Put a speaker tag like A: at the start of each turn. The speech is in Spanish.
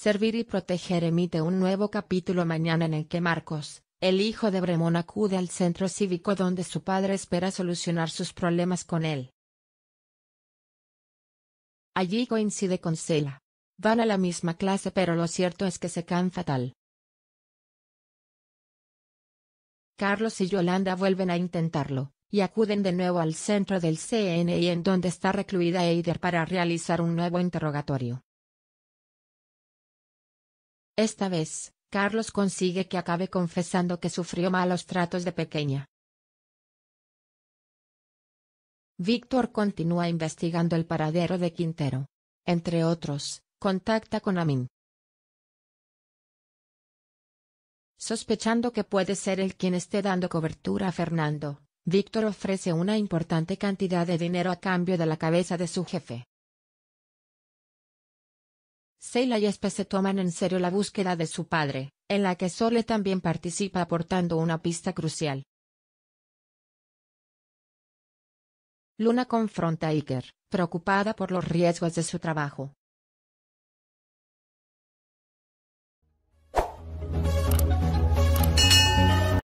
A: Servir y proteger emite un nuevo capítulo mañana en el que Marcos, el hijo de Bremón acude al centro cívico donde su padre espera solucionar sus problemas con él. Allí coincide con Cela. Van a la misma clase pero lo cierto es que se cansa fatal. Carlos y Yolanda vuelven a intentarlo, y acuden de nuevo al centro del CNI en donde está recluida Eider para realizar un nuevo interrogatorio. Esta vez, Carlos consigue que acabe confesando que sufrió malos tratos de pequeña.
B: Víctor continúa investigando el paradero de Quintero. Entre otros, contacta con Amin.
A: Sospechando que puede ser él quien esté dando cobertura a Fernando, Víctor ofrece una importante cantidad de dinero a cambio de la cabeza de su jefe. Seila y Espe se toman en serio la búsqueda de su padre, en la que Sole también participa aportando una pista crucial.
B: Luna confronta a Iker, preocupada por los riesgos de su trabajo.